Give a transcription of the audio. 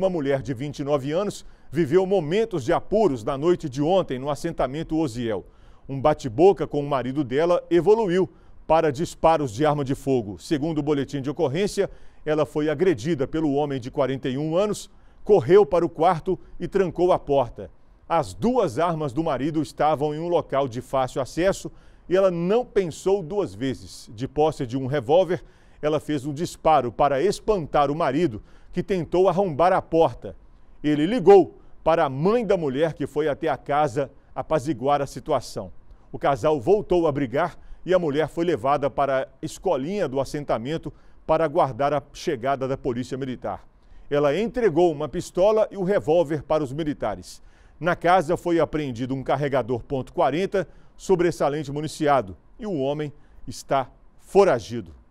Uma mulher de 29 anos viveu momentos de apuros na noite de ontem no assentamento Oziel. Um bate-boca com o marido dela evoluiu para disparos de arma de fogo. Segundo o boletim de ocorrência, ela foi agredida pelo homem de 41 anos, correu para o quarto e trancou a porta. As duas armas do marido estavam em um local de fácil acesso e ela não pensou duas vezes. De posse de um revólver, ela fez um disparo para espantar o marido, que tentou arrombar a porta. Ele ligou para a mãe da mulher que foi até a casa apaziguar a situação. O casal voltou a brigar e a mulher foi levada para a escolinha do assentamento para aguardar a chegada da polícia militar. Ela entregou uma pistola e o um revólver para os militares. Na casa foi apreendido um carregador .40 sobressalente municiado e o homem está foragido.